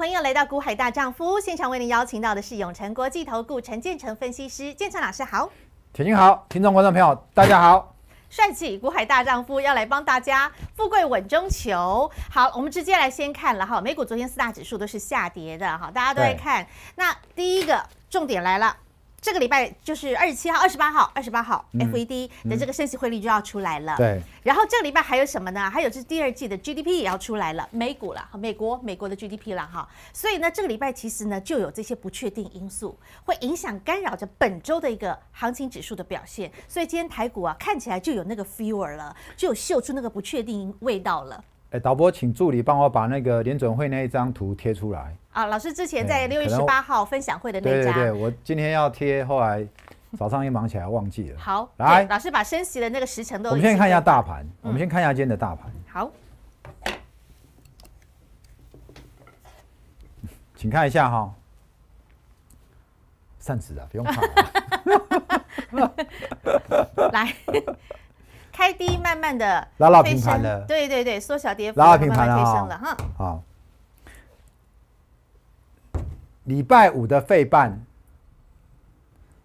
朋友来到股海大丈夫现场，为您邀请到的是永诚国际投顾陈建成分析师，建成老师好，田军好，听众观众朋友大家好，帅气股海大丈夫要来帮大家富贵稳中求，好，我们直接来先看了哈，美股昨天四大指数都是下跌的哈，大家都在看，那第一个重点来了。这个礼拜就是二十七号、二十八号、二十八号，FED 的这个升息汇率就要出来了。对。然后这个礼拜还有什么呢？还有就是第二季的 GDP 也要出来了，美股了，美国美国的 GDP 了哈。所以呢，这个礼拜其实呢就有这些不确定因素，会影响干扰着本周的一个行情指数的表现。所以今天台股啊看起来就有那个 fever 了，就有秀出那个不确定味道了。哎，导播，请助理帮我把那个联准会那一张图贴出来。啊，老师之前在六月十八号分享会的那家，对对对，我今天要贴，后来早上一忙起来忘记了。好，来，老师把升息的那个时程都，我们先看一下大盘，我们先看一下今天的大盘。好，请看一下哈，扇子啊，不用怕，来，开低慢慢的拉拉平盘了，对对对，缩小跌幅，拉拉平盘了哈，好。礼拜五的废半，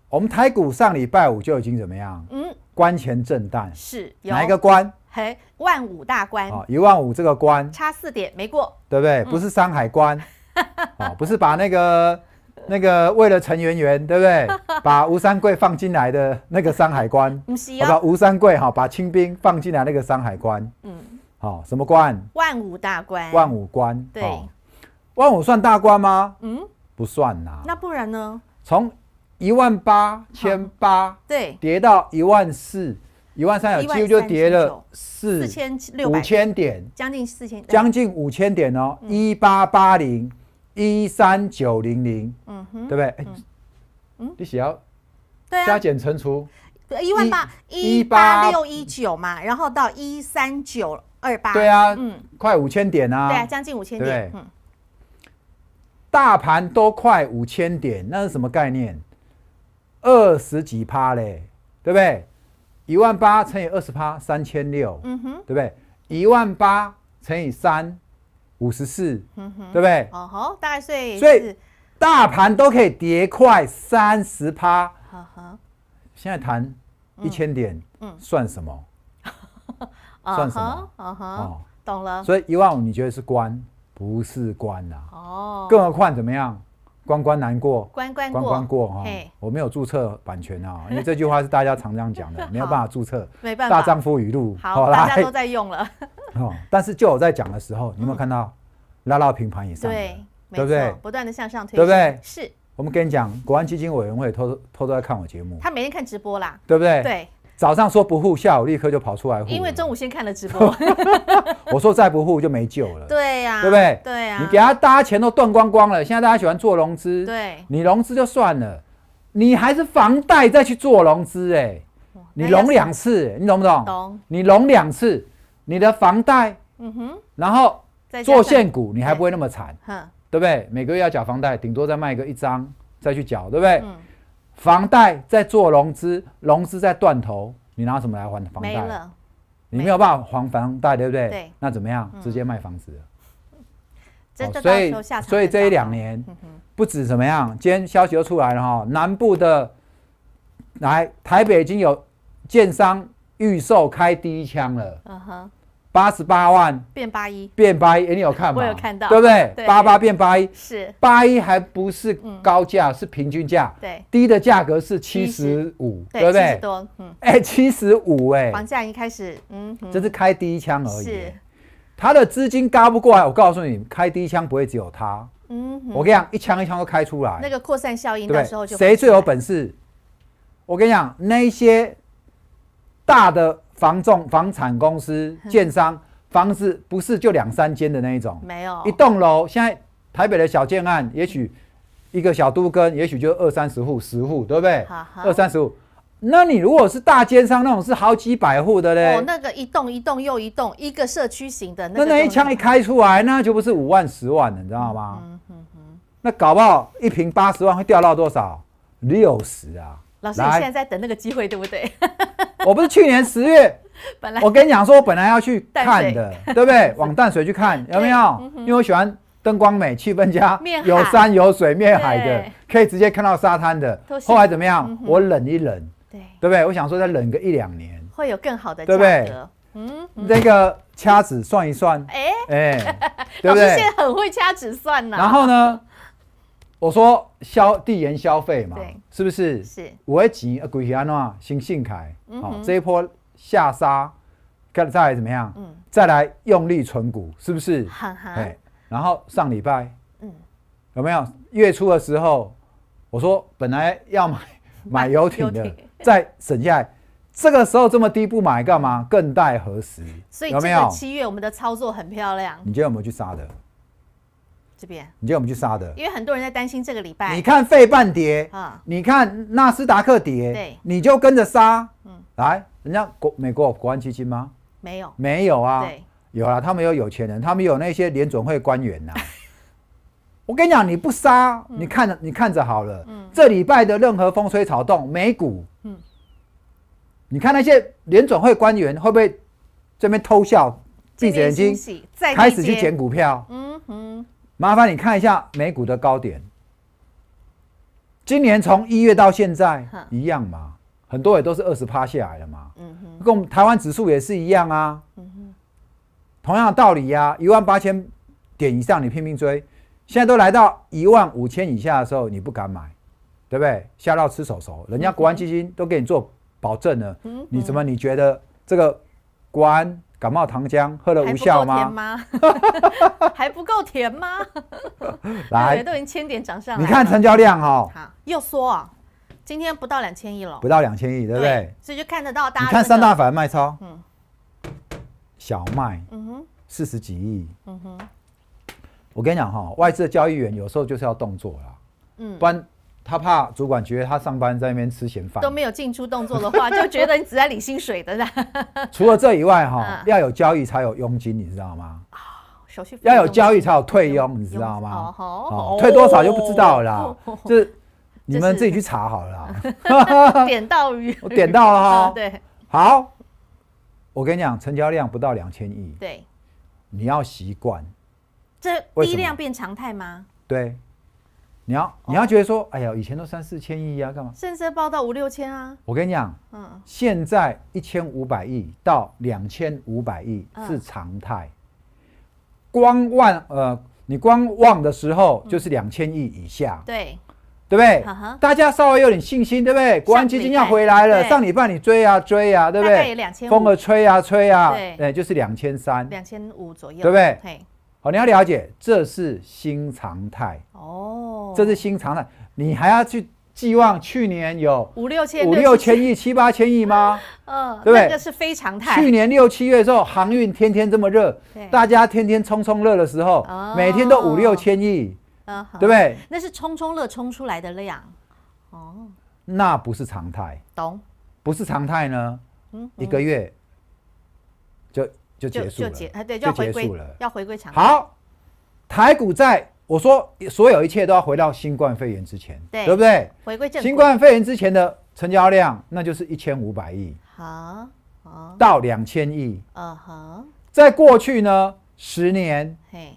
我们台股上礼拜五就已经怎么样？嗯，关前震荡是哪一个关？嘿，万五大关啊，一万五这个关差四点没过，对不对？不是山海关，哦，不是把那个那个为了陈圆圆，对不对？把吴三桂放进来的那个山海关，不是，好把吴三桂哈，把清兵放进来那个山海关，嗯，好，什么关？万五大关，万五关，对，万五算大关吗？嗯。不算呐，那不然呢？从一万八千八对跌到一万四一万三，有几乎就跌了四千六五千点，将近四千将近五千点哦，一八八零一三九零零，嗯哼，对不对？嗯，你写要对加减乘除一万八一八六一九嘛，然后到一三九二八，对啊，嗯，快五千点啊，对，啊，将近五千点，嗯。大盘都快五千点，那是什么概念？二十几趴嘞，对不对？一万八乘以二十趴，三千六，嗯哼，对不对？一万八乘以三，五十四，嗯哼，对不对？哦，好，大概所以所以大盘都可以叠快三十趴，哈哈。现在谈一千点，嗯，算什么？算什么？哦懂了。所以一万五你觉得是关？不是关呐，哦，更何况怎么样？关关难过，关关关关过哈。我没有注册版权啊，因为这句话是大家常这样讲的，没有办法注册。没办法，大丈夫语录好，大家都在用了。哦，但是就我在讲的时候，你有没有看到拉到平盘以上？对，对不对？不断的向上推，对不对？是我们跟你讲，国安基金委员会偷偷偷偷在看我节目，他每天看直播啦，对不对？对。早上说不护，下午立刻就跑出来护，因为中午先看了直播。我说再不护就没救了。对呀，对不对？对呀。你给他大家钱都断光光了，现在大家喜欢做融资。对。你融资就算了，你还是房贷再去做融资，哎，你融两次，你懂不懂？懂。你融两次，你的房贷，嗯哼，然后做现股，你还不会那么惨，对不对？每个月要缴房贷，顶多再卖个一张再去缴，对不对？嗯。房贷在做融资，融资在断头，你拿什么来还房贷？没了，你没有办法还房贷，对不对？对，那怎么样？直接卖房子。所以，所以这一两年不止怎么样？今天消息又出来了哈，南部的来台北已经有建商预售开第一枪了。嗯哼。八十八万变八一，变八一，哎，你有看吗？我有看到，对不对？八八变八一，是八一，还不是高价，是平均价。对，低的价格是七十五，对不对？多，嗯，哎，七十五，哎，房价一开始，嗯，这是开第一枪而已。是，他的资金嘎不过来，我告诉你，开第一枪不会只有他。嗯，我跟你讲，一枪一枪都开出来，那个扩散效应的时候，就谁最有本事？我跟你讲，那些大的。房仲、房产公司、建商房子不是就两三间的那一种，没有一栋楼。现在台北的小建案，也许一个小都更，也许就二三十户、十户，对不对？二三十户。那你如果是大建商那种，是好几百户的嘞。哦，那个一栋一栋又一栋，一个社区型的。那那一枪一开出来，那就不是五万、十万了，你知道吗？嗯嗯嗯。那搞不好一平八十万会掉到多少？六十啊。老师现在在等那个机会，对不对？我不是去年十月，本来我跟你讲说，我本来要去看的，对不对？往淡水去看，有没有？因为我喜欢灯光美、气氛佳、有山有水、面海的，可以直接看到沙滩的。后来怎么样？我忍一忍，对对不对？我想说再忍个一两年，会有更好的，对不嗯，那个掐指算一算，哎哎，老师现在很会掐指算呐。然后呢？我说消递延消费嘛，是不是？是。我急而贵起安嘛，新信凯，好，这一波下杀，再来怎么样？嗯。再来用力存股，是不是？好好。哎，然后上礼拜，嗯，有没有月初的时候，我说本来要买 买游艇的，再省下来。这个时候这么低不买干嘛？更待何时？有没有？七月我们的操作很漂亮。你今天有没有去杀的？这边，你叫我们去杀的，因为很多人在担心这个礼拜。你看费半跌，啊，你看纳斯达克跌，对，你就跟着杀，嗯，来，人家国美国国安基金吗？没有，没有啊，对，有啊，他们有有钱人，他们有那些联准会官员呐。我跟你讲，你不杀，你看着你看着好了，嗯，这礼拜的任何风吹草动，美股，嗯，你看那些联准会官员会不会这边偷笑，闭着眼睛，开始去捡股票，嗯嗯。麻烦你看一下美股的高点，今年从一月到现在一样嘛，很多也都是二十趴下来了嘛。嗯哼，跟我们台湾指数也是一样啊。嗯哼，同样的道理呀，一万八千点以上你拼命追，现在都来到一万五千以下的时候你不敢买，对不对？吓到吃手手，人家国安基金都给你做保证了。嗯你怎么你觉得这个国安感冒糖浆喝了无效吗？还不够甜吗？来，都已经千点涨上来。你看成交量哈，又缩，今天不到两千亿了，不到两千亿，对不对？所以就看得到大家。看三大反卖超，嗯，小麦，嗯哼，四十几亿，嗯哼。我跟你讲哈，外资的交易员有时候就是要动作啦，嗯，不然。他怕主管觉得他上班在那边吃闲饭。都没有进出动作的话，就觉得你只在领薪水的啦。除了这以外，哈，要有交易才有佣金，你知道吗？啊，手续。要有交易才有退佣，你知道吗？好。好。退多少就不知道了，这你们自己去查好了。点到鱼，我 点到了哈。对。好，我跟你讲，成交量不到两千亿。对。你要习惯。这低量变常态吗？对。你要你要觉得说，哎呀，以前都三四千亿啊，干嘛？甚至报到五六千啊！我跟你讲，嗯，现在一千五百亿到两千五百亿是常态。光望，呃，你光望的时候就是两千亿以下，对，对不对？大家稍微有点信心，对不对？国安基金要回来了，上礼拜你追啊追啊，对不对？风儿吹啊吹啊，对，就是两千三、两千五左右，对不对？你要了解，这是新常态哦，这是新常态。你还要去寄望去年有五六千五六千亿七八千亿吗？嗯，对不对？这个是非常态。去年六七月的时候，航运天天这么热，大家天天冲冲热的时候，每天都五六千亿，嗯，对不对？那是冲冲热冲出来的量，哦，那不是常态，懂？不是常态呢，嗯，一个月。就结束了，就结束了，要回归长。好，台股在我说所有一切都要回到新冠肺炎之前，对不对？回归新冠肺炎之前的成交量，那就是一千五百亿。好，到两千亿。嗯哼，在过去呢十年，嘿，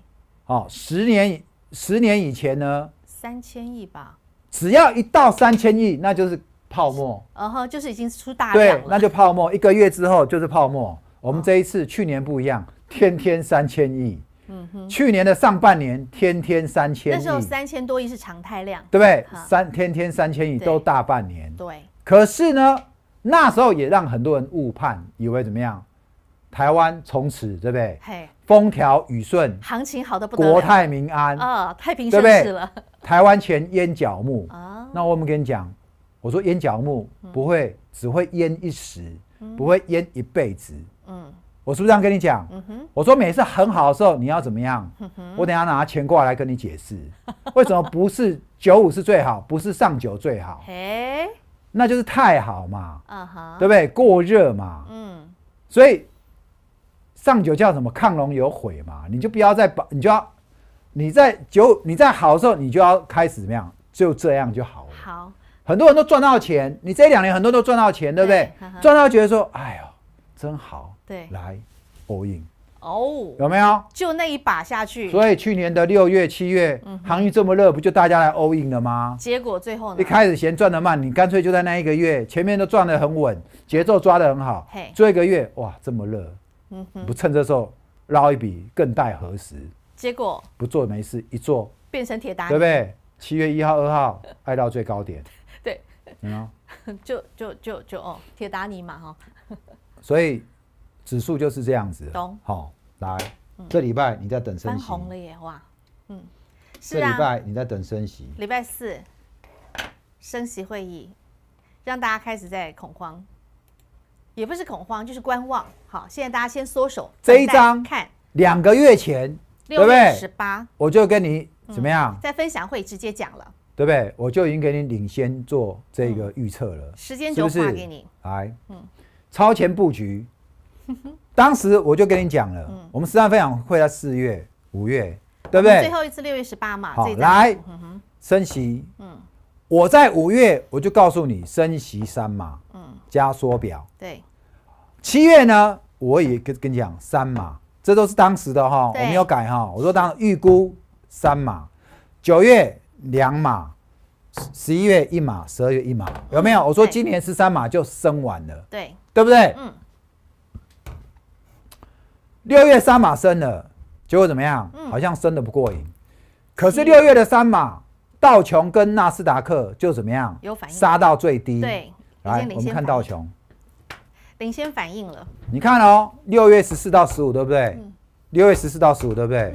哦，十年，十年以前呢，三千亿吧。只要一到三千亿，那就是泡沫。然哼，就是已经出大量，对，那就泡沫。一个月之后就是泡沫。我们这一次去年不一样，天天三千亿。嗯哼。去年的上半年天天三千亿，那时候三千多亿是常态量，对不对？三天天三千亿都大半年。对。可是呢，那时候也让很多人误判，以为怎么样？台湾从此对不对？嘿。风调雨顺，行情好的不得。国泰民安啊，太平盛世了。台湾前淹脚木啊！那我们跟你讲，我说淹脚木不会，只会淹一时，不会淹一辈子。我是不是这样跟你讲？我说每次很好的时候你要怎么样？我等下拿钱过来跟你解释，为什么不是九五是最好，不是上九最好？那就是太好嘛，对不对？过热嘛。嗯，所以上九叫什么？亢龙有悔嘛。你就不要再把，你就要你在九你在好的时候，你就要开始怎么样？就这样就好了。好，很多人都赚到钱，你这两年很多都赚到钱，对不对？赚到觉得说，哎呦，真好。对，来，all in，哦，有没有？就那一把下去。所以去年的六月、七月，嗯，航运这么热，不就大家来 all in 了吗？结果最后呢？一开始嫌赚的慢，你干脆就在那一个月前面都赚的很稳，节奏抓的很好。嘿，做一个月，哇，这么热，嗯哼，不趁这时候捞一笔，更待何时？结果不做没事，一做变成铁打，对不对？七月一号、二号，爱到最高点。对，嗯，就就就就哦，铁打你嘛哈。所以。指数就是这样子，懂好来。这礼拜你在等升息，红了耶！哇，嗯，是啊。这礼拜你在等升息，礼拜四升息会议让大家开始在恐慌，也不是恐慌，就是观望。好，现在大家先缩手。这一张看，两个月前六月十八，我就跟你怎么样，在分享会直接讲了，对不对？我就已经给你领先做这个预测了，时间就是给你来，嗯，超前布局。当时我就跟你讲了，我们实战分享会在四月、五月，对不对？最后一次六月十八嘛。好，来升息。嗯，我在五月我就告诉你升息三码。嗯，加缩表。对，七月呢我也跟跟你讲三码，这都是当时的哈，我没有改哈。我说当预估三码，九月两码，十一月一码，十二月一码，有没有？我说今年十三码就升完了。对，对不对？嗯。六月三马升了，结果怎么样？好像升的不过瘾。可是六月的三马道琼跟纳斯达克就怎么样？有反应，杀到最低。对，来，我们看道琼。领先反应了。你看哦，六月十四到十五，对不对？六月十四到十五，对不对？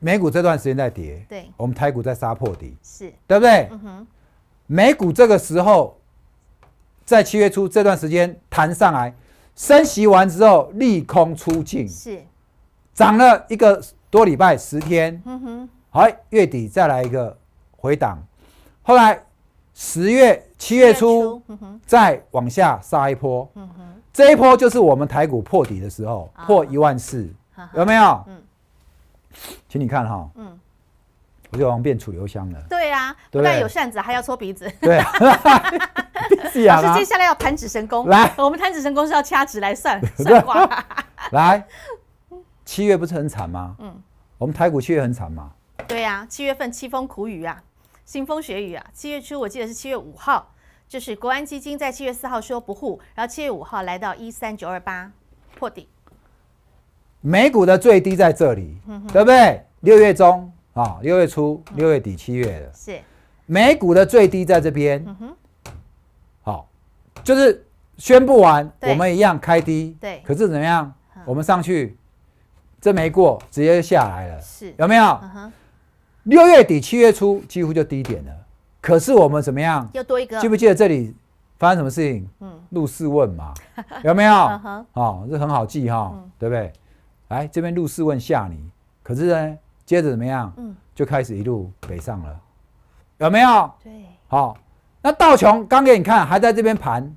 美股这段时间在跌，对，我们台股在杀破底，是对不对？嗯哼，美股这个时候在七月初这段时间弹上来，升息完之后利空出尽，是，涨了一个多礼拜十天，嗯哼，好，月底再来一个回档，后来十月七月初，嗯哼，再往下杀一波，嗯哼，这一波就是我们台股破底的时候，破一万四，有没有？嗯。请你看哈，嗯，我就要变楚留香了。对啊，不但有扇子，还要搓鼻子。对 啊，是接下来要弹指神功。来，我们弹指神功是要掐指来算 算卦。来，七月不是很惨吗？嗯，我们台股七月很惨吗？对呀，七月份凄风苦雨啊，腥风血雨啊。七月初我记得是七月五号，就是国安基金在七月四号说不护，然后七月五号来到一三九二八破底。美股的最低在这里，对不对？六月中啊，六月初、六月底、七月的，是，美股的最低在这边。嗯，好，就是宣布完，我们一样开低。对。可是怎么样？我们上去，这没过，直接下来了。是。有没有？六月底、七月初几乎就低点了。可是我们怎么样？又多一个。记不记得这里发生什么事情？嗯，入世问嘛。有没有？啊，这很好记哈，对不对？来这边入室问下你，可是呢，接着怎么样？嗯，就开始一路北上了，有没有？对。好，那道琼刚给你看，还在这边盘。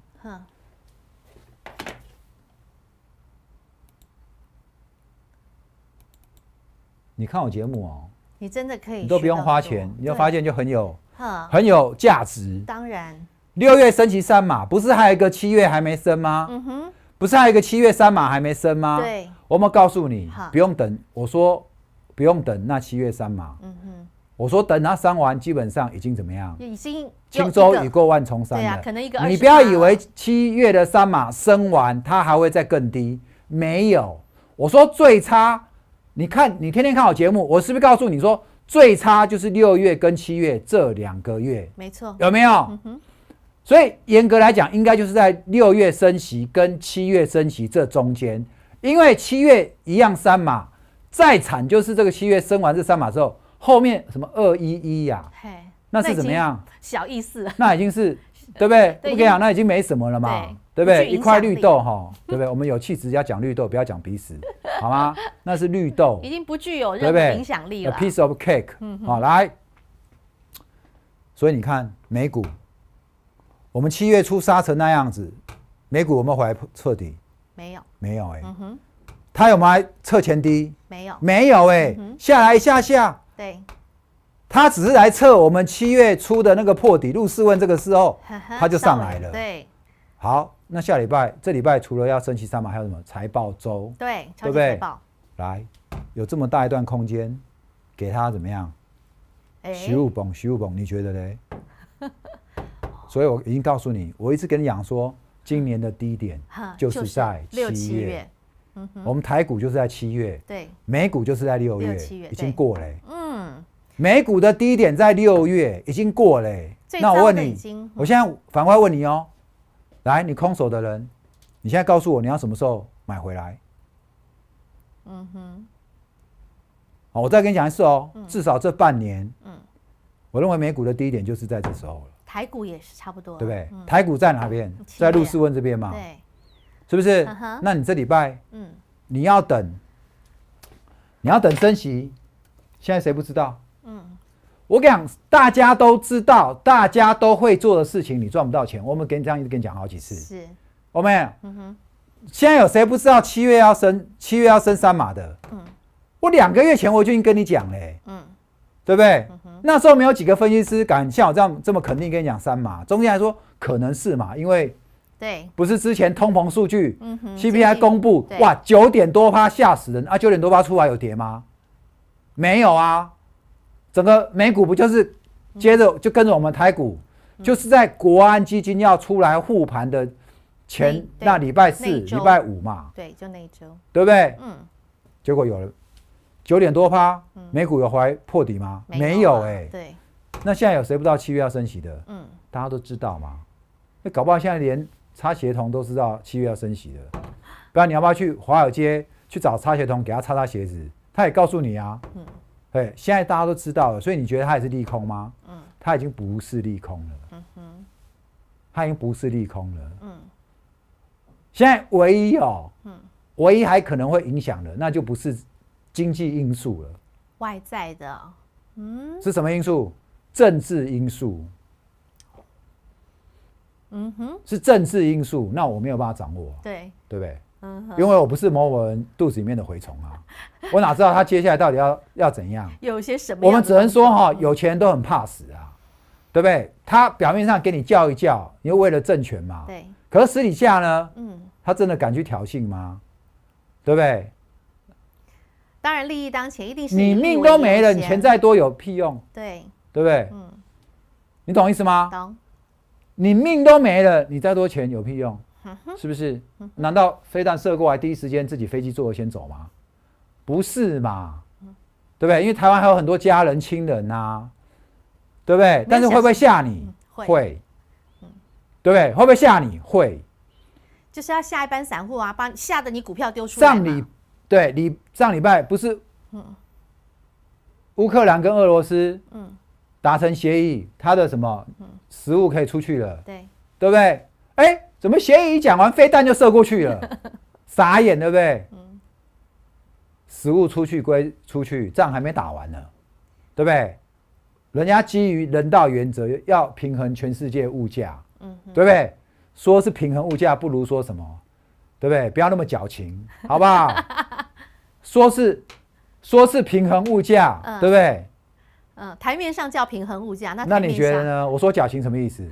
你看我节目哦，你真的可以，你都不用花钱，你就发现就很有，很有价值。当然。六月升旗三马，不是还有一个七月还没升吗？嗯哼，不是还有一个七月三马还没升吗？对。我们告诉你，不用等。我说不用等，那七月三码。我说等它三完，基本上已经怎么样？已经轻舟已过万重山了。你不要以为七月的三码升完，它还会再更低。没有，我说最差。你看，你天天看我节目，我是不是告诉你说，最差就是六月跟七月这两个月？没错，有没有？所以严格来讲，应该就是在六月升息跟七月升息这中间。因为七月一样三码，再惨就是这个七月生完这三码之后，后面什么二一一呀，那是怎么样？小意思，那已经是 对不对？不跟你讲，那已经没什么了嘛，对不对？一块绿豆哈，对不对？我们有气质要讲绿豆，不要讲鼻屎，好吗？那是绿豆，已经不具有任何影响力了。A piece of cake，好来。所以你看美股，我们七月初杀成那样子，美股我们怀彻底没有。没有哎，嗯哼，他有吗？测前低，没有，没有哎，下来一下下，对，他只是来测我们七月初的那个破底。入市问这个时候，他就上来了。对，好，那下礼拜这礼拜除了要升旗三嘛，还有什么财报周？对，对不对？来，有这么大一段空间，给他怎么样？徐武鹏，徐武鹏，你觉得嘞？所以我已经告诉你，我一直跟你讲说。今年的低点就是在七月，嗯我们台股就是在七月，对，美股就是在六月，六月已经过了。嗯，美股的低点在六月已经过了。那我问你，我现在反过来问你哦，来，你空手的人，你现在告诉我你要什么时候买回来？嗯哼，好，我再跟你讲一次哦，至少这半年，嗯，我认为美股的低点就是在这时候了。台股也是差不多，对不对？台股在哪边？在陆世温这边嘛，对，是不是？那你这礼拜，嗯，你要等，你要等升息，现在谁不知道？跟我讲大家都知道，大家都会做的事情，你赚不到钱。我们跟你这样一直跟你讲好几次，是我们，嗯哼，现在有谁不知道七月要升？七月要升三码的？嗯，我两个月前我就已经跟你讲嘞，嗯。对不对？那时候没有几个分析师敢像我这样这么肯定跟你讲三码，中间还说可能是嘛，因为对，不是之前通膨数据，嗯 c p i 公布哇九点多八吓死人啊，九点多八出来有跌吗？没有啊，整个美股不就是接着就跟着我们台股，就是在国安基金要出来护盘的前那礼拜四、礼拜五嘛，对，就那一周，对不对？嗯，结果有了。九点多趴，美股有怀破底吗？没有哎。对。那现在有谁不知道七月要升息的？嗯，大家都知道嘛。那搞不好现在连擦鞋童都知道七月要升息了。不然你要不要去华尔街去找擦鞋童给他擦擦鞋子？他也告诉你啊。嗯。对，现在大家都知道了，所以你觉得他也是利空吗？嗯。他已经不是利空了。嗯哼。他已经不是利空了。嗯。现在唯一哦，嗯，唯一还可能会影响的，那就不是。经济因素了，外在的，嗯，是什么因素？政治因素。嗯哼，是政治因素，那我没有办法掌握，对，对不对？嗯哼，因为我不是某某人肚子里面的蛔虫啊，我哪知道他接下来到底要要怎样？有些什么？我们只能说哈，有钱人都很怕死啊，对不对？他表面上给你叫一叫，为为了政权嘛，对。可是私底下呢，嗯，他真的敢去挑衅吗？对不对？当然，利益当前，一定是你命都没了，你钱再多有屁用？对，对不对？嗯，你懂意思吗？懂。你命都没了，你再多钱有屁用？是不是？难道飞弹射过来，第一时间自己飞机座先走吗？不是嘛？对不对？因为台湾还有很多家人亲人呐，对不对？但是会不会吓你？会。嗯，对不对？会不会吓你？会。就是要吓一班散户啊，把吓得你股票丢出来。对，你上礼拜不是，嗯，乌克兰跟俄罗斯，嗯，达成协议，他的什么，食物可以出去了，对，对不对？哎，怎么协议一讲完，飞弹就射过去了？傻眼，对不对？食物出去归出去，仗还没打完呢，对不对？人家基于人道原则，要平衡全世界物价，嗯，对不对？说是平衡物价，不如说什么？对不对？不要那么矫情，好不好？说是说是平衡物价，对不对？嗯，台面上叫平衡物价，那那你觉得呢？我说矫情什么意思？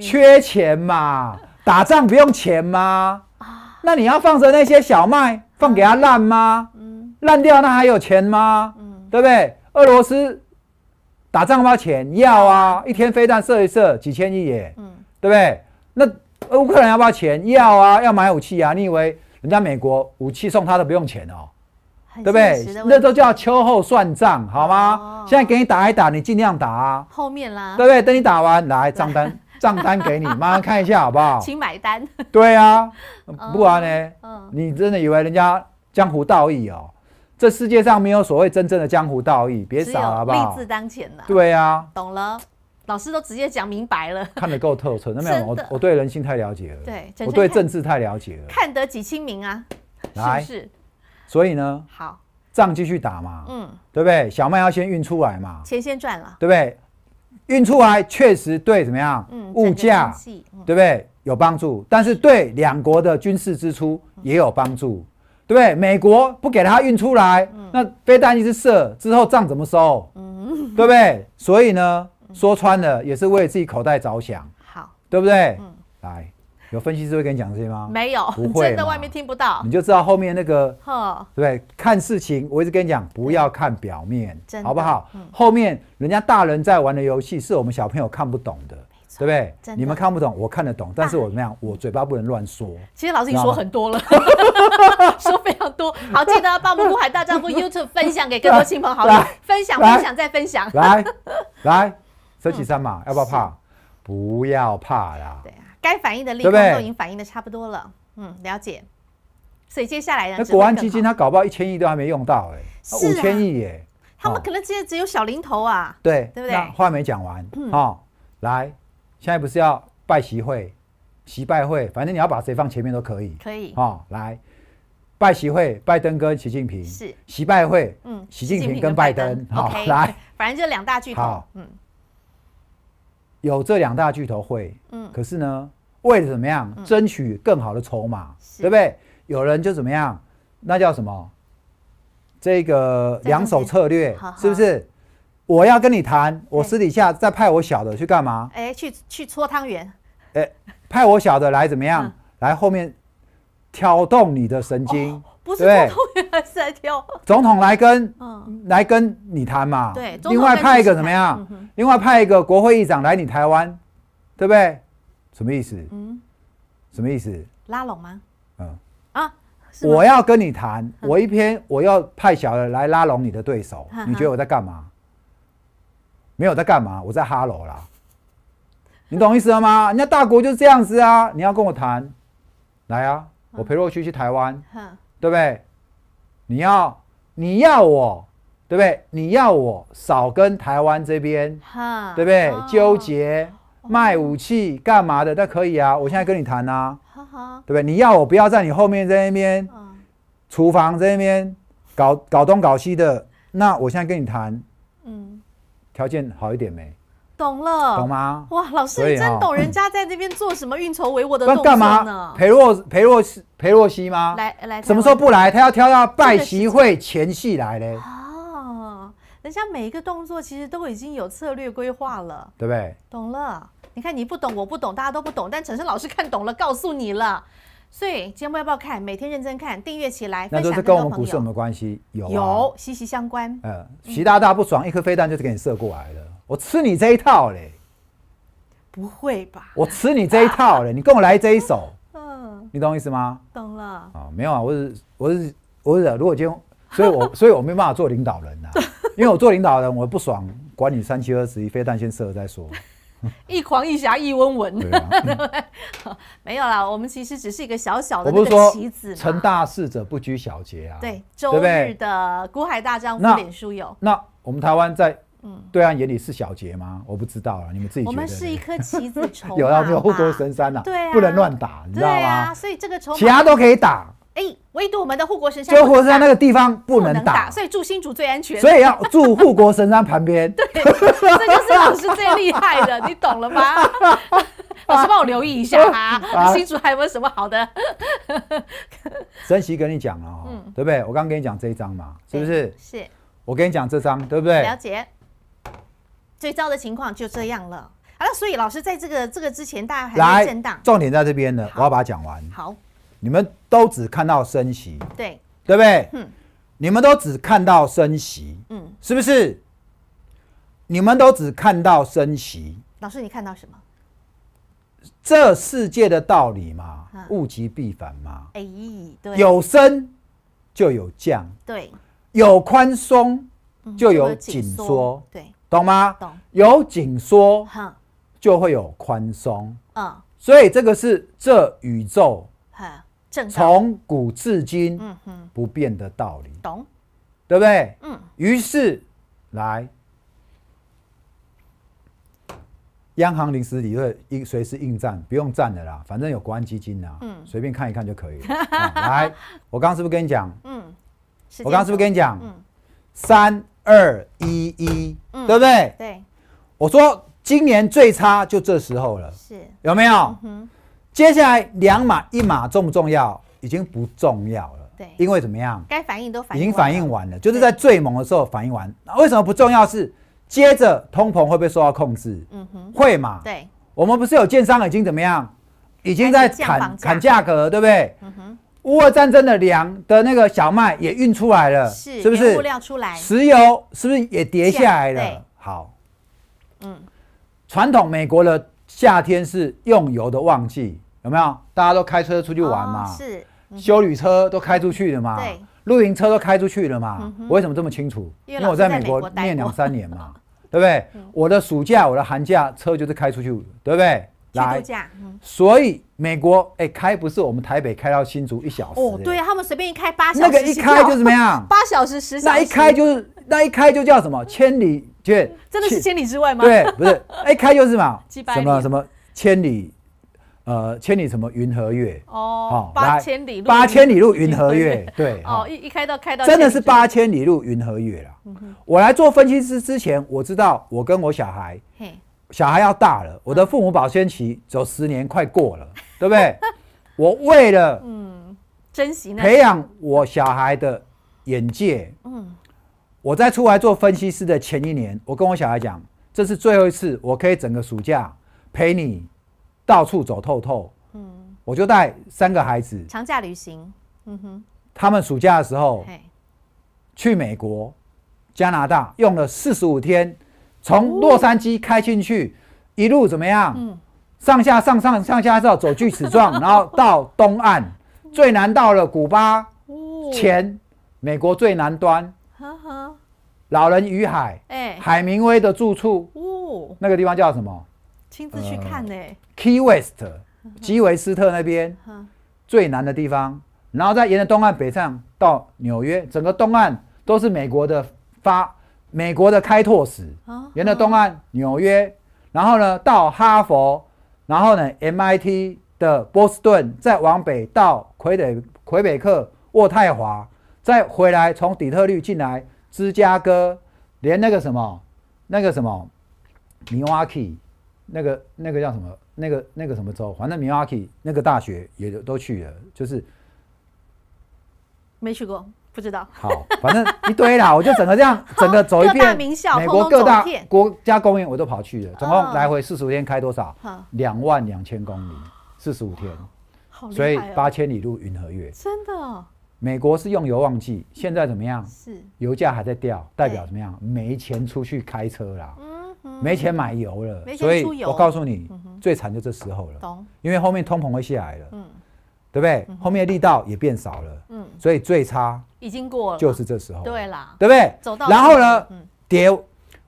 缺钱嘛？打仗不用钱吗？啊？那你要放着那些小麦放给它烂吗？嗯，烂掉那还有钱吗？嗯，对不对？俄罗斯打仗花钱，要啊，一天飞弹射一射几千亿耶，嗯，对不对？那。乌克兰要不要钱？要啊，要买武器啊！你以为人家美国武器送他都不用钱哦？对不对？那都叫秋后算账，好吗？现在给你打一打，你尽量打啊。后面啦，对不对？等你打完，来 账单，账单给你，妈慢看一下好不好？请买单。对啊，不然呢？你真的以为人家江湖道义哦？这世界上没有所谓真正的江湖道义，别傻了，好不好？立志当前的。对呀。懂了。老师都直接讲明白了，看得够透彻。那没有？我对人性太了解了，对，我对政治太了解了，看得几清明啊，是不是？所以呢，好，仗继续打嘛，嗯，对不对？小麦要先运出来嘛，钱先赚了，对不对？运出来确实对怎么样？嗯，物价对不对？有帮助，但是对两国的军事支出也有帮助，对不对？美国不给他运出来，那非但一直射之后仗怎么收？嗯，对不对？所以呢？说穿了也是为自己口袋着想，好，对不对？嗯，来，有分析师会跟你讲这些吗？没有，不会，真的外面听不到，你就知道后面那个，对不对？看事情，我一直跟你讲，不要看表面，好不好？后面人家大人在玩的游戏，是我们小朋友看不懂的，对不对？你们看不懂，我看得懂，但是我怎么样？我嘴巴不能乱说。其实老师已经说很多了，说非常多。好，记得把我们“苦海大丈夫 ”YouTube 分享给更多亲朋好友，分享、分享、再分享。来，来。收起三嘛，要不要怕？不要怕啦。对啊，该反应的力，对都已经反应的差不多了。嗯，了解。所以接下来呢？那国安基金他搞不到一千亿都还没用到哎，五千亿耶！他们可能现在只有小零头啊。对，对不对？话没讲完啊！来，现在不是要拜席会、席拜会，反正你要把谁放前面都可以。可以。啊，来，拜习会，拜登跟习近平。是。习拜会，嗯，习近平跟拜登。OK。来，反正就两大巨头。好，嗯。有这两大巨头会，嗯，可是呢，为了怎么样，争取更好的筹码，对不对？有人就怎么样，那叫什么？这个两手策略，是不是？我要跟你谈，我私底下再派我小的去干嘛？哎，去去搓汤圆。哎，派我小的来怎么样？来后面挑动你的神经。不是总统，原来是总统来跟来跟你谈嘛。对，另外派一个怎么样？另外派一个国会议长来你台湾，对不对？什么意思？嗯，什么意思？拉拢吗？嗯啊，我要跟你谈，我一篇我要派小的来拉拢你的对手，你觉得我在干嘛？没有在干嘛？我在哈喽啦，你懂意思了吗？人家大国就是这样子啊，你要跟我谈，来啊，我陪若去去台湾。对不对？你要你要我对不对？你要我少跟台湾这边，对不对？纠结卖武器干嘛的？那可以啊，我现在跟你谈啊，对不对？你要我不要在你后面在那边厨房这边搞搞东搞西的，那我现在跟你谈，嗯，条件好一点没？懂了，懂吗？哇，老师，你真懂！人家在那边做什么运筹帷幄的动作？那干嘛裴若裴若裴若曦吗？来来，什么时候不来？他要挑到拜席会前戏来嘞！哦，人家每一个动作其实都已经有策略规划了，对不对？懂了，你看你不懂，我不懂，大家都不懂，但陈生老师看懂了，告诉你了。所以节目要不要看？每天认真看，订阅起来，分享是跟我们有什么关系？有有，息息相关。呃，习大大不爽，一颗飞弹就是给你射过来了。我吃你这一套嘞！不会吧？我吃你这一套嘞！你跟我来这一手，嗯，你懂我意思吗？懂了。啊，没有啊，我是我是我是。如果今天，所以我 所以我没办法做领导人啊，因为我做领导人，我不爽，管你三七二十一，非但先射了再说。一狂一侠一温文，没有啦，我们其实只是一个小小的，那不棋子。成大事者不拘小节啊。对，周日的古海大丈夫脸书有。那我们台湾在。对啊，眼里是小杰吗？我不知道啊，你们自己。我们是一颗棋子，有啊，有护国神山呐，对啊，不能乱打，你知道吗？啊，所以这个棋，其他都可以打，哎，唯独我们的护国神山，就活在那个地方不能打，所以住新主最安全，所以要住护国神山旁边。对，这就是老师最厉害的，你懂了吗？老师帮我留意一下哈，新主还有没有什么好的？珍惜跟你讲了，嗯，对不对？我刚刚跟你讲这一张嘛，是不是？是。我跟你讲这张，对不对？了解。最糟的情况就这样了。好了，所以老师在这个这个之前，大家来，重点在这边呢，我要把它讲完。好，你们都只看到升息，对，对不对？嗯，你们都只看到升息，嗯，是不是？你们都只看到升息。老师，你看到什么？这世界的道理嘛，物极必反嘛。哎，对，有升就有降，对，有宽松就有紧缩，对。懂吗？懂。有紧缩，就会有宽松。嗯，所以这个是这宇宙，从古至今，嗯哼，不变的道理。懂，对不对？嗯。于是来，央行临时理论应随时应战，不用战的啦，反正有国安基金啊，嗯，随便看一看就可以了。来，我刚刚是不是跟你讲？嗯。我刚刚是不是跟你讲？嗯。三二一一。对不对？对，我说今年最差就这时候了，是有没有？接下来两码一码重不重要，已经不重要了。对，因为怎么样？该反应都反应，已经反应完了，就是在最猛的时候反应完。那为什么不重要？是接着通膨会不会受到控制？嗯哼，会嘛？对，我们不是有建商已经怎么样？已经在砍砍价格，对不对？嗯哼。乌俄战争的粮的那个小麦也运出来了，是是不是？物料出来，石油是不是也跌下来了？好，嗯，传统美国的夏天是用油的旺季，有没有？大家都开车出去玩嘛？是，修旅车都开出去了嘛？露营车都开出去了嘛？我为什么这么清楚？因为我在美国念两三年嘛，对不对？我的暑假、我的寒假车就是开出去，对不对？来，所以。美国哎，开不是我们台北开到新竹一小时哦，对啊，他们随便一开八小时，那个一开就怎么样？八小时十，那一开就是那一开就叫什么？千里卷？真的是千里之外吗？对，不是，一开就是什么？几百什么什么千里？呃，千里什么云和月？哦，八千里路，八千里路云和月。对，哦，一一开到开到真的是八千里路云和月了。我来做分析师之前，我知道我跟我小孩小孩要大了，我的父母保鲜期走十年快过了，对不对？我为了嗯，珍惜培养我小孩的眼界，嗯，我在出来做分析师的前一年，我跟我小孩讲，这是最后一次，我可以整个暑假陪你到处走透透，嗯，我就带三个孩子长假旅行，嗯哼，他们暑假的时候，去美国、加拿大用了四十五天。从洛杉矶开进去，一路怎么样？上下上上上下，知走锯齿状，然后到东岸，最南到了古巴，前美国最南端。老人与海，海明威的住处，那个地方叫什么？亲自去看呢。Key West，基维斯特那边，最南的地方，然后再沿着东岸北上到纽约，整个东岸都是美国的发。美国的开拓史，沿着东岸，纽约，然后呢到哈佛，然后呢 MIT 的波士顿，再往北到魁北魁北克、渥太华，再回来从底特律进来，芝加哥，连那个什么，那个什么，Milwaukee 那个那个叫什么，那个那个什么州，反正 Milwaukee 那个大学也都去了，就是没去过。不知道，好，反正一堆啦，我就整个这样，整个走一遍美国各大国家公园，我都跑去了，总共来回四十五天，开多少？两万两千公里，四十五天，哦！所以八千里路云和月，真的。美国是用油旺季，现在怎么样？是油价还在掉，代表怎么样？没钱出去开车啦，没钱买油了，所以我告诉你，最惨就这时候了，懂？因为后面通膨会下来了，嗯。对不对？后面的力道也变少了，嗯，所以最差已经过了，就是这时候，对啦，对不对？走到然后呢？嗯，跌，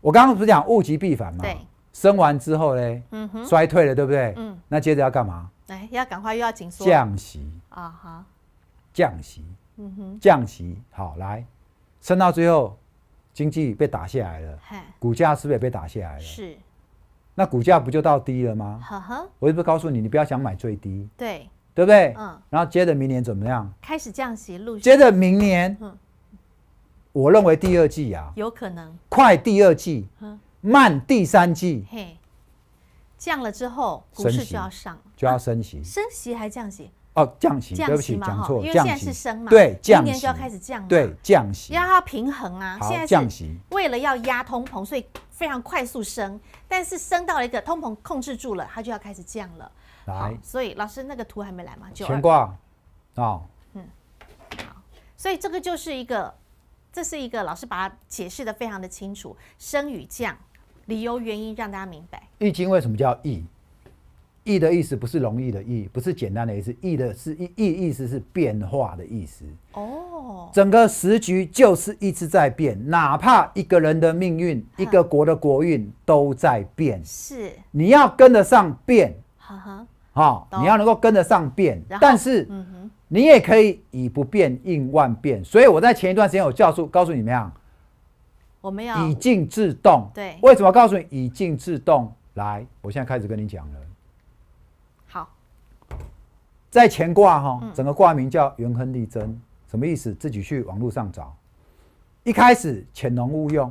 我刚刚不是讲物极必反嘛，对，升完之后呢？嗯哼，衰退了，对不对？嗯，那接着要干嘛？来，要赶快又要紧缩降息啊哈，降息，嗯哼，降息，好来，升到最后，经济被打下来了，股价是不是也被打下来了？是，那股价不就到低了吗？呵呵，我是不是告诉你，你不要想买最低？对。对不对？嗯，然后接着明年怎么样？开始降息，陆续。接着明年，嗯，我认为第二季啊，有可能快第二季，嗯，慢第三季。嘿，降了之后，股市就要上，就要升息。升息还是降息？哦，降息。对不起，讲错，因为现在是升嘛。对，今年就要开始降了。对，降息。要它平衡啊。在降息。为了要压通膨，所以非常快速升，但是升到了一个通膨控制住了，它就要开始降了。好，所以老师那个图还没来吗？乾挂，啊，嗯，好，所以这个就是一个，这是一个老师把它解释的非常的清楚，升与降，理由原因让大家明白，《易经》为什么叫易？易的意思不是容易的易，不是简单的意思，易的是一易意思是变化的意思。哦，整个时局就是一直在变，哪怕一个人的命运，一个国的国运都在变，是你要跟得上变，哈哈。好，你要能够跟得上变，但是你也可以以不变应万变。所以我在前一段时间有教书，告诉你们，啊，我们要以静制动。对，为什么？告诉你，以静制动。来，我现在开始跟你讲了。好，在前卦哈，整个卦名叫元亨利贞，什么意思？自己去网络上找。一开始潜龙勿用，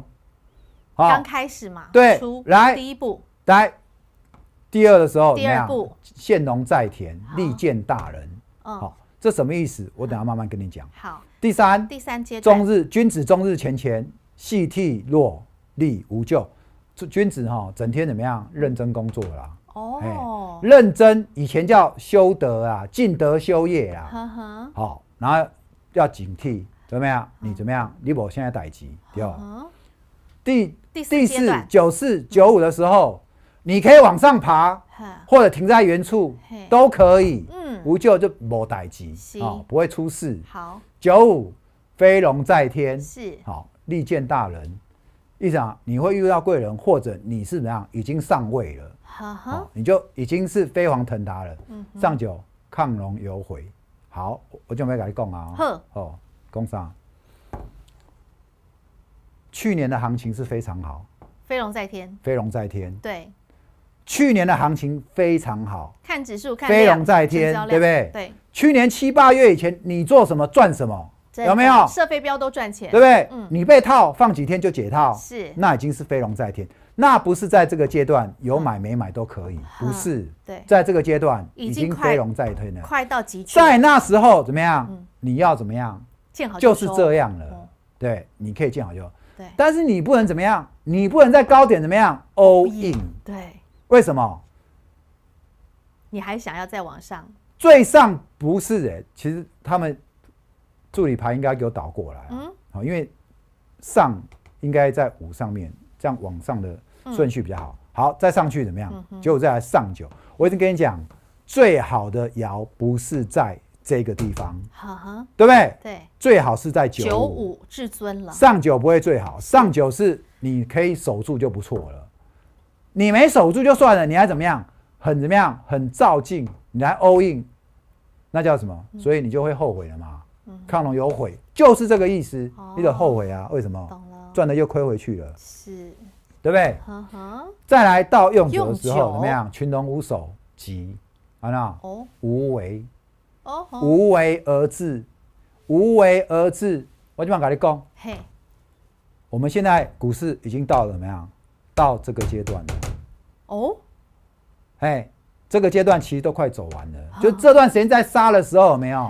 好，刚开始嘛，对，来，第一步，来。第二的时候，第二步，县农在田，利见大人。好，这什么意思？我等下慢慢跟你讲。好，第三，第三阶段，终日君子终日前乾，系涕落利无咎。君子哈，整天怎么样？认真工作啦。哦。认真，以前叫修德啊，尽德修业啊。哈哈。好，然后要警惕怎么样？你怎么样？你我现在逮几？第二。第第四九四九五的时候。你可以往上爬，或者停在原处都可以。嗯，不就就冇代机哦，不会出事。好，九五飞龙在天，是好利见大人，意思啊，你会遇到贵人，或者你是怎样已经上位了，哦，你就已经是飞黄腾达了。嗯，上九亢龙有悔。好，我就没你供啊。哼，哦，工商去年的行情是非常好，飞龙在天，飞龙在天，对。去年的行情非常好，看指数，看飞龙在天，对不对？对。去年七八月以前，你做什么赚什么，有没有设飞镖都赚钱，对不对？嗯。你被套，放几天就解套，是。那已经是飞龙在天，那不是在这个阶段有买没买都可以，不是。对，在这个阶段已经飞龙在天了，快到极在那时候怎么样？你要怎么样？好就是这样了，对，你可以见好就好。对。但是你不能怎么样？你不能在高点怎么样？all in。对。为什么？你还想要再往上？最上不是人，其实他们助理牌应该给我倒过来嗯，好，因为上应该在五上面，这样往上的顺序比较好。好，再上去怎么样？结果再来上九。我已经跟你讲，最好的爻不是在这个地方，对不对？对，最好是在九五至尊了。上九不会最好，上九是你可以守住就不错了。你没守住就算了，你还怎么样？很怎么样？很照镜，你来 all in，那叫什么？所以你就会后悔了嘛。亢龙有悔，就是这个意思。你得后悔啊，为什么？赚了又亏回去了。是。对不对？嗯哼。再来到用酒的时候怎么样？群龙无首，急，完了。哦。无为。哦无为而治，无为而治。我今晚跟你讲。嘿。我们现在股市已经到了怎么样？到这个阶段了，哦，哎，这个阶段其实都快走完了，就这段时间在杀的时候，有没有，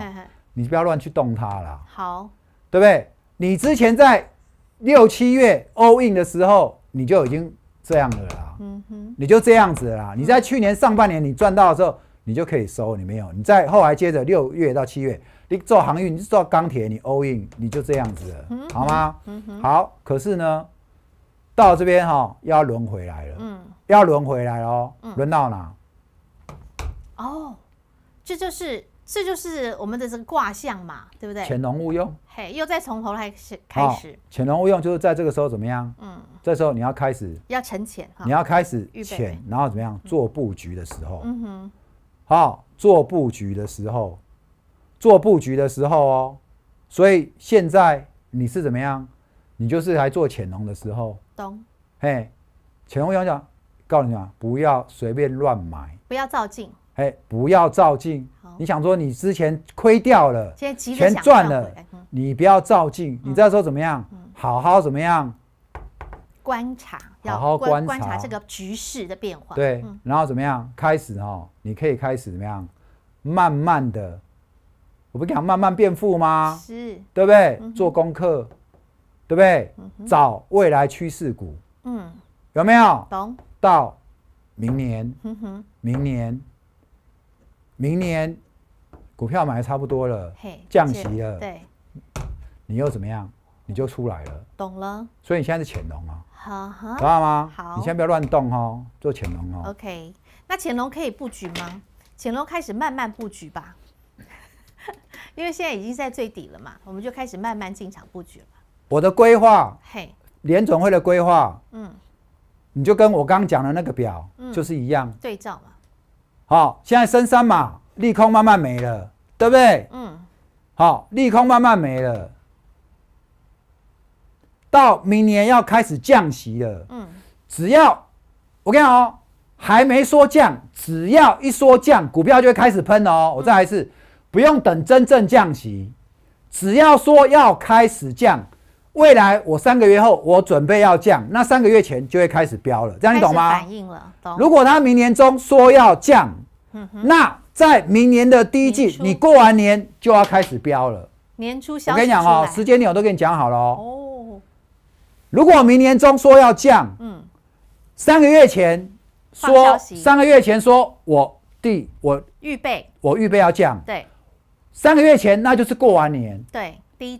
你不要乱去动它了，好，对不对？你之前在六七月 all in 的时候，你就已经这样了啦，嗯哼，你就这样子啦。你在去年上半年你赚到的时候，你就可以收，你没有，你在后来接着六月到七月，你做航运，你做钢铁，你 all in，你就这样子了，好吗？嗯好，可是呢？到这边哈，要轮回来了，嗯，要轮回来哦，轮到哪？哦，这就是这就是我们的这个卦象嘛，对不对？潜龙勿用，嘿，又再从头来开始。潜龙勿用就是在这个时候怎么样？嗯，这时候你要开始要沉潜，你要开始潜，然后怎么样做布局的时候？嗯哼，好，做布局的时候，做布局的时候哦，所以现在你是怎么样？你就是来做潜龙的时候。东，哎，钱鸿想讲，告诉你啊，不要随便乱买，不要照镜，哎，不要照镜。你想说你之前亏掉了，现在钱赚了，你不要照镜，你这时候怎么样？好好怎么样？观察，好好观察这个局势的变化。对，然后怎么样？开始哦，你可以开始怎么样？慢慢的，我不讲慢慢变富吗？是，对不对？做功课。对不对？找未来趋势股，嗯，有没有？懂。到明年，明年，明年股票买差不多了，降息了，对，你又怎么样？你就出来了，懂了。所以你现在是潜龙啊，知道吗？好，你先在不要乱动哦，做潜龙哦。OK，那潜龙可以布局吗？潜龙开始慢慢布局吧，因为现在已经在最底了嘛，我们就开始慢慢进场布局了。我的规划，嘿，联总会的规划，嗯，你就跟我刚讲的那个表，就是一样，对照嘛。好，现在升三嘛，利空慢慢没了，对不对？嗯。好，利空慢慢没了，到明年要开始降息了。嗯。只要我跟你讲哦，还没说降，只要一说降，股票就会开始喷哦。我这还是不用等真正降息，只要说要开始降。未来我三个月后，我准备要降，那三个月前就会开始飙了。这样你懂吗？反应了，如果他明年中说要降，嗯，那在明年的第一季，你过完年就要开始飙了。年初我跟你讲哦，时间点我都跟你讲好了哦。哦。如果我明年中说要降，嗯，三个月前说，三个月前说我第我预备我预备要降，对，三个月前那就是过完年，对。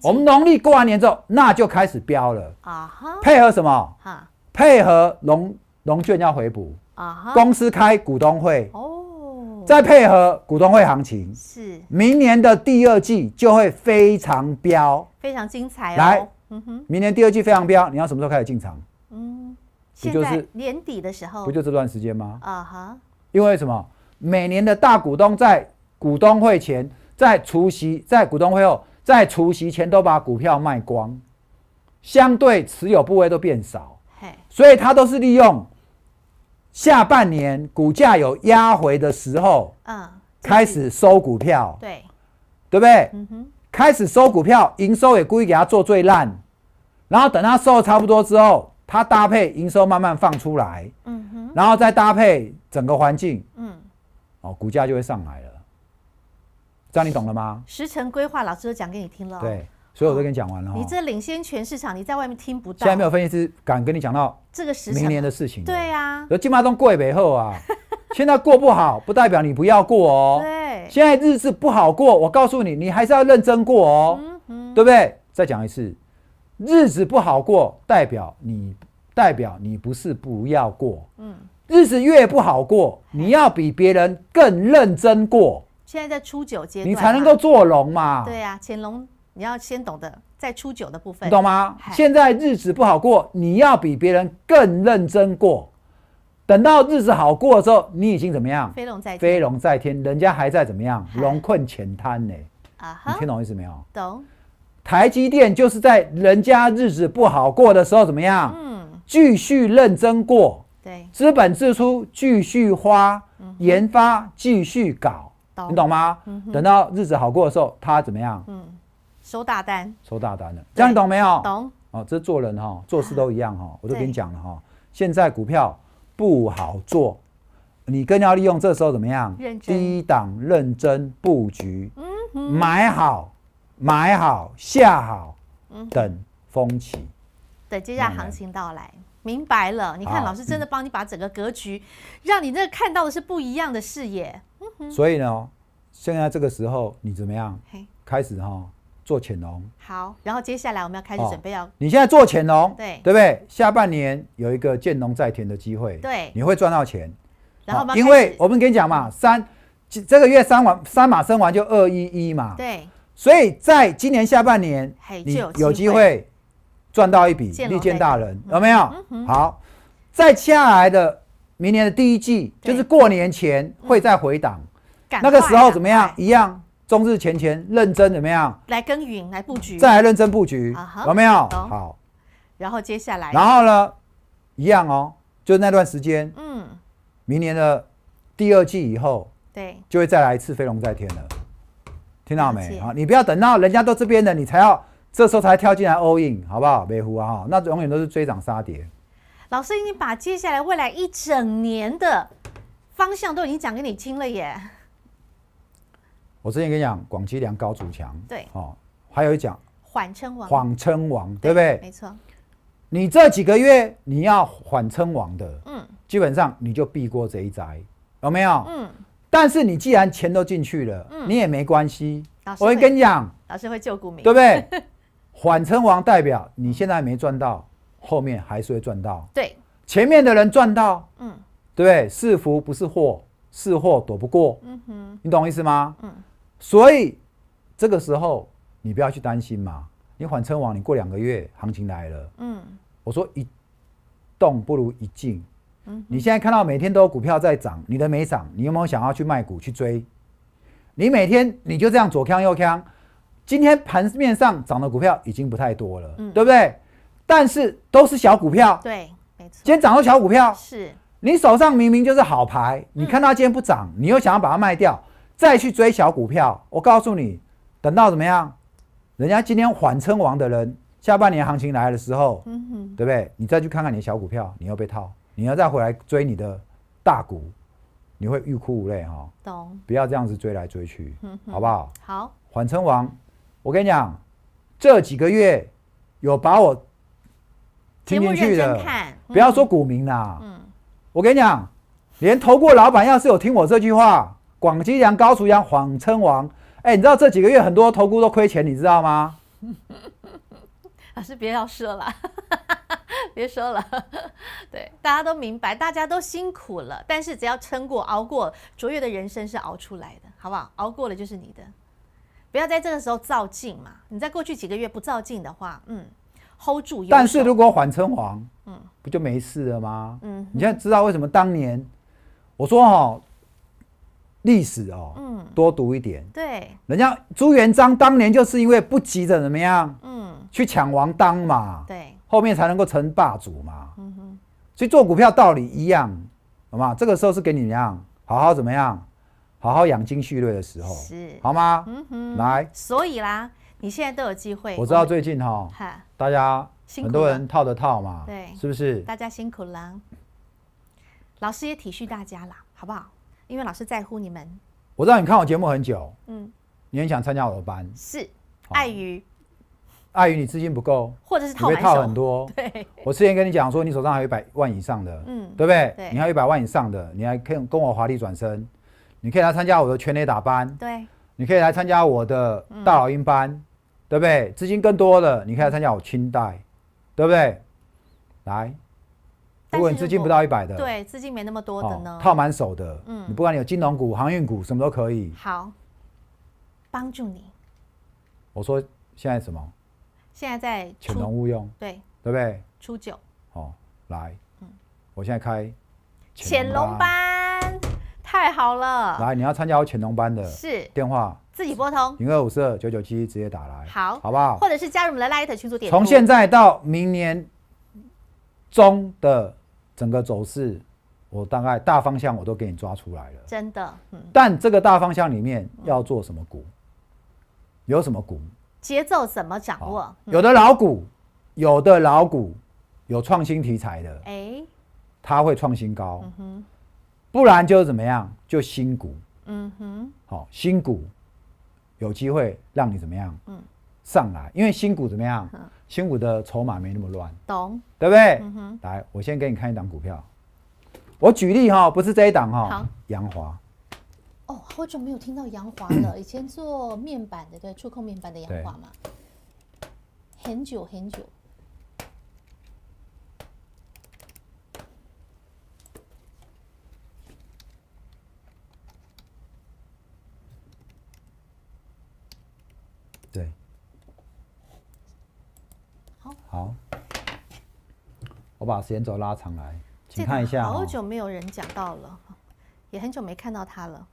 我们农历过完年之后，那就开始标了啊！配合什么？哈！配合农农券要回补啊！公司开股东会哦，再配合股东会行情是。明年的第二季就会非常标，非常精彩哦！来，嗯哼，明年第二季非常标，你要什么时候开始进场？嗯，现在年底的时候，不就这段时间吗？啊哈！因为什么？每年的大股东在股东会前，在除夕，在股东会后。在除夕前都把股票卖光，相对持有部位都变少，嘿，所以他都是利用下半年股价有压回的时候，嗯，开始收股票，对，对不对？嗯哼，开始收股票，营收也故意给他做最烂，然后等他收的差不多之后，他搭配营收慢慢放出来，嗯哼，然后再搭配整个环境，嗯，哦，股价就会上来了。这样你懂了吗？时辰规划老师都讲给你听了，对，所以我都跟你讲完了。你这领先全市场，你在外面听不到。现在没有分析师敢跟你讲到这个明年的事情。对呀，而金马东贵北后啊，现在过不好不代表你不要过哦。对，现在日子不好过，我告诉你，你还是要认真过哦。嗯嗯，对不对？再讲一次，日子不好过，代表你，代表你不是不要过。嗯，日子越不好过，你要比别人更认真过。现在在初九阶段，你才能够做龙嘛？对呀，乾隆，你要先懂得在初九的部分，懂吗？现在日子不好过，你要比别人更认真过。等到日子好过的时候，你已经怎么样？飞龙在飞龙在天，人家还在怎么样？龙困浅滩呢？啊你听懂意思没有？懂。台积电就是在人家日子不好过的时候怎么样？嗯，继续认真过。对，资本支出继续花，研发继续搞。你懂吗？等到日子好过的时候，他怎么样？嗯，收大单，收大单的。这样你懂没有？懂。哦，这做人哈，做事都一样哈。我都跟你讲了哈，现在股票不好做，你更要利用这时候怎么样？低档认真布局，嗯，买好，买好，下好，嗯，等风起。对，接下来行情到来，明白了？你看，老师真的帮你把整个格局，让你那看到的是不一样的视野。所以呢，现在这个时候你怎么样？开始哈做潜龙。好，然后接下来我们要开始准备要你现在做潜龙，对，对不对？下半年有一个见龙在田的机会，对，你会赚到钱。然后，因为我们跟你讲嘛，三这个月三完三马生完就二一一嘛，对。所以在今年下半年，你有机会。赚到一笔，利剑大人有没有？好，在接下来的明年的第一季，就是过年前会再回档，那个时候怎么样？一样，终日前前认真怎么样？来耕耘，来布局，再来认真布局，有没有？好，然后接下来，然后呢？一样哦，就那段时间，嗯，明年的第二季以后，对，就会再来一次飞龙在天了，听到没？啊，你不要等到人家到这边了，你才要。这时候才跳进来 all in，好不好？北湖啊，那永远都是追涨杀跌。老师已经把接下来未来一整年的方向都已经讲给你听了耶。我之前跟你讲，广积粮，高筑墙。对。哦，还有一讲。缓称王。缓称王，对不对？没错。你这几个月你要缓称王的，嗯，基本上你就避过这一灾，有没有？嗯。但是你既然钱都进去了，你也没关系。我会跟你讲，老师会救股民，对不对？缓称王代表，你现在没赚到，后面还是会赚到。对，前面的人赚到，嗯，对，是福不是祸，是祸躲不过。嗯哼，你懂我意思吗？嗯，所以这个时候你不要去担心嘛。你缓称王，你过两个月行情来了。嗯，我说一动不如一静。你现在看到每天都有股票在涨，你的没涨，你有没有想要去卖股去追？你每天你就这样左看右看，今天盘面上涨的股票已经不太多了，嗯，对不对？但是都是小股票，对，没错。今天涨的小股票，是你手上明明就是好牌，你看它今天不涨，你又想要把它卖掉，再去追小股票。我告诉你，等到怎么样？人家今天缓称王的人，下半年行情来的时候，嗯对不对？你再去看看你的小股票，你又被套，你要再回来追你的大股，你会欲哭无泪哈。懂？不要这样子追来追去，好不好？好。缓称王。我跟你讲，这几个月有把我听进去的，不要说股民啦。嗯，我跟你讲，连投过老板要是有听我这句话，广基量高，足洋，谎称王。哎，你知道这几个月很多投顾都亏钱，你知道吗？老师，别要说了，别说了。对，大家都明白，大家都辛苦了，但是只要撑过、熬过，卓越的人生是熬出来的，好不好？熬过了就是你的。不要在这个时候造镜嘛！你在过去几个月不造镜的话，嗯，hold 住。但是如果缓称王，嗯，不就没事了吗？嗯，你现在知道为什么当年我说哈历史哦，嗯，多读一点。对，人家朱元璋当年就是因为不急着怎么样，嗯，去抢王当嘛，对，后面才能够成霸主嘛。嗯哼，所以做股票道理一样，好吗？这个时候是给你样，好好怎么样？好好养精蓄锐的时候，是好吗？嗯哼，来。所以啦，你现在都有机会。我知道最近哈，大家很多人套的套嘛，对，是不是？大家辛苦了，老师也体恤大家啦，好不好？因为老师在乎你们。我知道你看我节目很久，嗯，你很想参加我的班，是。碍于，碍于你资金不够，或者是你套很多。对，我之前跟你讲说，你手上还有一百万以上的，嗯，对不对？对，你有一百万以上的，你还可以跟我华丽转身。你可以来参加我的全垒打班，对。你可以来参加我的大老鹰班，对不对？资金更多的，你可以来参加我清代，对不对？来，如果你资金不到一百的，对，资金没那么多的呢，套满手的，嗯，你不管你有金融股、航运股，什么都可以。好，帮助你。我说现在什么？现在在潜龙勿用，对，对不对？初九。哦，来，嗯，我现在开潜龙班。太好了，来，你要参加我潜龙班的，是电话自己拨通零二五四二九九七直接打来，好，好不好？或者是加入我们的 Light 群组点。从现在到明年中的整个走势，我大概大方向我都给你抓出来了，真的。嗯，但这个大方向里面要做什么股，有什么股，节奏怎么掌握？有的老股，有的老股，有创新题材的，哎，它会创新高。嗯哼。不然就是怎么样？就新股，嗯哼，好，新股有机会让你怎么样？嗯，上来，因为新股怎么样？新股的筹码没那么乱，懂，对不对？嗯哼，来，我先给你看一档股票，我举例哈，不是这一档哈，好，阳华，哦，好久没有听到杨华了，以前做面板的，对，触控面板的杨华嘛，很久很久。对，好，好，我把时间轴拉长来，请看一下。好久没有人讲到了，也很久没看到他了。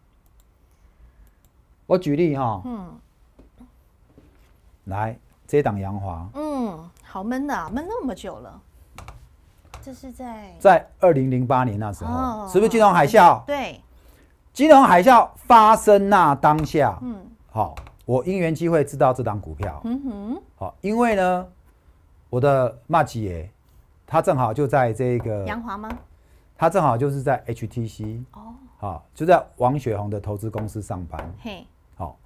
我举例哈。嗯。来遮挡杨华。嗯，好闷的，闷那么久了。这是在在二零零八年那时候，是不是金融海啸？对，金融海啸发生那当下。嗯，好。我因缘机会知道这档股票，嗯哼，好，因为呢，我的马吉爷他正好就在这个杨华吗？他正好就是在 HTC 哦，好，就在王雪红的投资公司上班，嘿，好，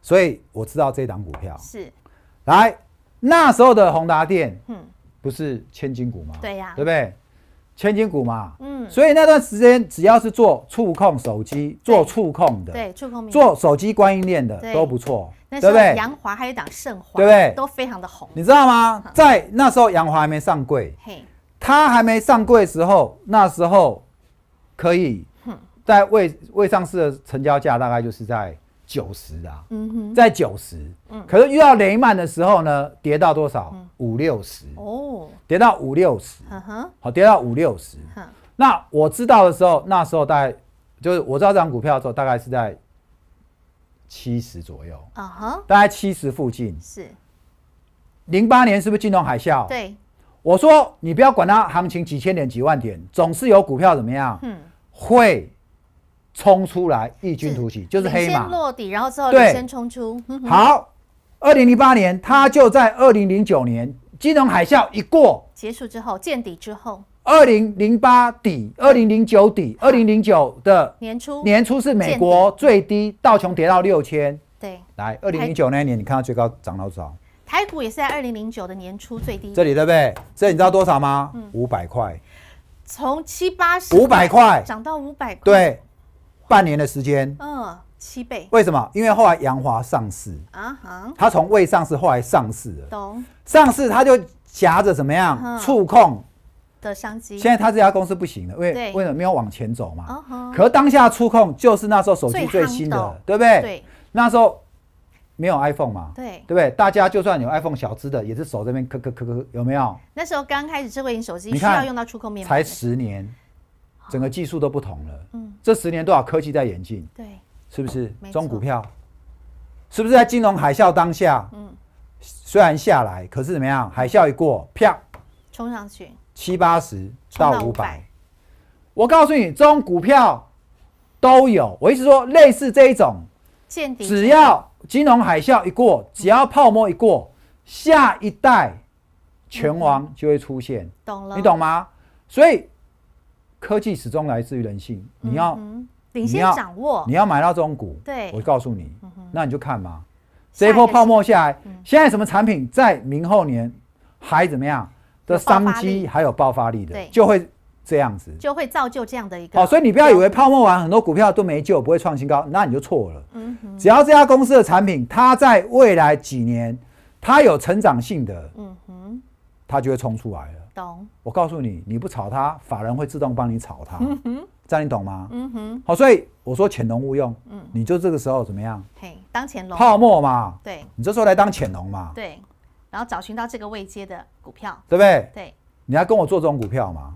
所以我知道这档股票是来那时候的宏达电，嗯，不是千金股吗？对呀，对不对？千金股嘛，嗯，所以那段时间只要是做触控手机、做触控的，对，触控做手机供应链的都不错，对不对？杨华还有档盛华，对不对？都非常的红，你知道吗？在那时候，杨华还没上柜，嘿，他还没上柜的时候，那时候可以，在未未上市的成交价大概就是在。九十啊，在九十，可是遇到雷曼的时候呢，跌到多少？五六十哦，跌到五六十，好，跌到五六十。那我知道的时候，那时候大概就是我知道这张股票的时候，大概是在七十左右，大概七十附近。是零八年是不是金融海啸？对，我说你不要管它行情几千点几万点，总是有股票怎么样？嗯，会。冲出来异军突起就是黑马，落底然后之后对先冲出好。二零零八年，它就在二零零九年金融海啸一过结束之后见底之后，二零零八底、二零零九底、二零零九的年初年初是美国最低道琼跌到六千，对。来二零零九那一年，你看到最高涨到多少？台股也是在二零零九的年初最低，这里对不对？这你知道多少吗？五百块，从七八十五百块涨到五百对。半年的时间，嗯，七倍。为什么？因为后来杨华上市啊，哈，他从未上市，后来上市了，懂？上市他就夹着怎么样触控的商机。现在他这家公司不行了，为为什么没有往前走嘛？哦可当下触控就是那时候手机最新的，对不对？对。那时候没有 iPhone 嘛？对，对不对？大家就算有 iPhone 小只的，也是手这边磕磕磕磕，有没有？那时候刚开始智慧型手机需要用到触控面才十年。整个技术都不同了。嗯。这十年多少科技戴眼镜？对。是不是？中股票？是不是在金融海啸当下？嗯。虽然下来，可是怎么样？海啸一过，票冲上去七八十到五百。我告诉你，中股票都有。我意思说，类似这一种，只要金融海啸一过，只要泡沫一过，下一代拳王就会出现。懂了？你懂吗？所以。科技始终来自于人性，你要你要掌握，你要买到这种股。对，我告诉你，那你就看嘛。这一波泡沫下来，现在什么产品在明后年还怎么样？的商机还有爆发力的，就会这样子，就会造就这样的一个。哦，所以你不要以为泡沫完很多股票都没救，不会创新高，那你就错了。只要这家公司的产品，它在未来几年它有成长性的，嗯哼，它就会冲出来了。我告诉你，你不炒它，法人会自动帮你炒它。这样你懂吗？好，所以我说潜龙勿用，你就这个时候怎么样？嘿，当潜龙泡沫嘛。对，你就说来当潜龙嘛。对，然后找寻到这个未接的股票，对不对？对，你要跟我做这种股票吗？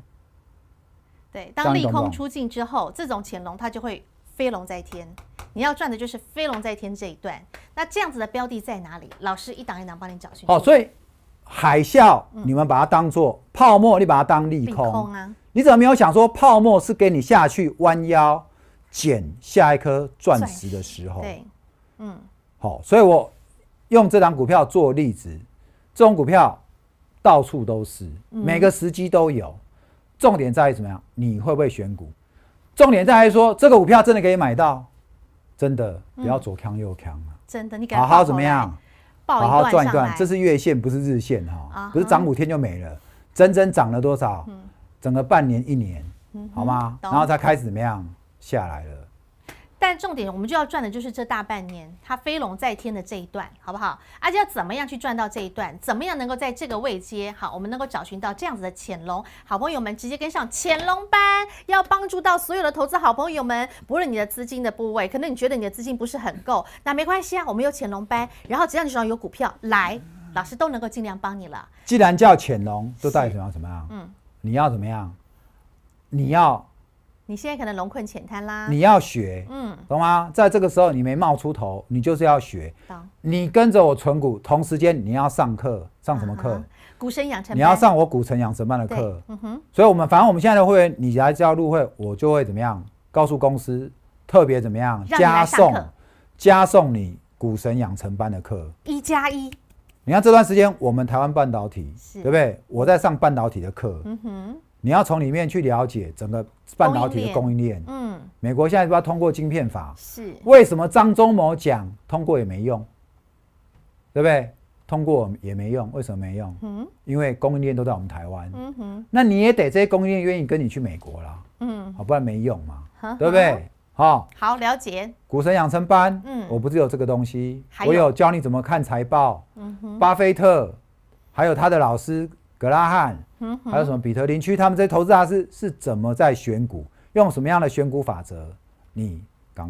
对，当利空出尽之后，这种潜龙它就会飞龙在天。你要赚的就是飞龙在天这一段。那这样子的标的在哪里？老师一档一档帮你找寻。哦，所以海啸你们把它当做。泡沫，你把它当利空，你怎么没有想说泡沫是给你下去弯腰捡下一颗钻石的时候？对，嗯，好，所以我用这张股票做例子，这种股票到处都是，每个时机都有。重点在于怎么样，你会不会选股？重点在于说这个股票真的可以买到，真的不要左扛右扛啊！真的，你好好怎么样？好好赚一赚，这是月线不是日线哈，不是涨五天就没了。真正涨了多少？整个半年、一年，好吗？然后才开始怎么样下来了？但重点，我们就要赚的就是这大半年，它飞龙在天的这一段，好不好？而且要怎么样去赚到这一段？怎么样能够在这个位阶，好，我们能够找寻到这样子的潜龙？好，朋友们直接跟上潜龙班，要帮助到所有的投资好朋友们。不论你的资金的部位，可能你觉得你的资金不是很够，那没关系啊，我们有潜龙班，然后只要你手上有股票，来。老师都能够尽量帮你了。既然叫潜龙，就代表什么样？嗯，你要怎么样？你要，你现在可能龙困浅滩啦。你要学，嗯，懂吗？在这个时候你没冒出头，你就是要学。你跟着我存股，同时间你要上课，上什么课？股神养成。你要上我股神养成班的课。嗯哼。所以，我们反正我们现在的会员，你来加入会，我就会怎么样？告诉公司，特别怎么样？加送，加送你股神养成班的课，一加一。你看这段时间，我们台湾半导体对不对？我在上半导体的课，你要从里面去了解整个半导体的供应链。嗯，美国现在要不要通过晶片法？是，为什么张忠谋讲通过也没用？对不对？通过也没用，为什么没用？嗯，因为供应链都在我们台湾。嗯哼，那你也得这些供应链愿意跟你去美国了。嗯，好，不然没用嘛，对不对？好，好了解股神养成班。嗯，我不是有这个东西，我有教你怎么看财报。嗯哼，巴菲特，还有他的老师格拉汉，还有什么彼得林区，他们这些投资大师是怎么在选股，用什么样的选股法则？你？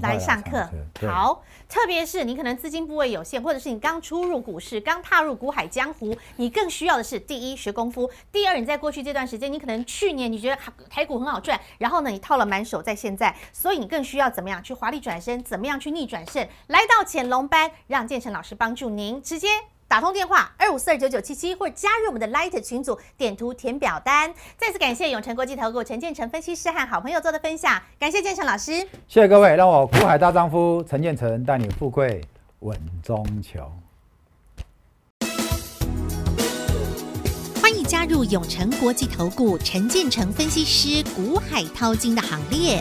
来上课，好，特别是你可能资金部位有限，或者是你刚出入股市，刚踏入股海江湖，你更需要的是：第一，学功夫；第二，你在过去这段时间，你可能去年你觉得台股很好赚，然后呢，你套了满手，在现在，所以你更需要怎么样去华丽转身？怎么样去逆转胜？来到潜龙班，让建成老师帮助您直接。打通电话二五四二九九七七，或者加入我们的 Light 群组，点图填表单。再次感谢永成国际投顾陈建成分析师和好朋友做的分享，感谢建成老师。谢谢各位，让我古海大丈夫陈建成带你富贵稳中求。欢迎加入永成国际投顾陈建成分析师古海淘金的行列。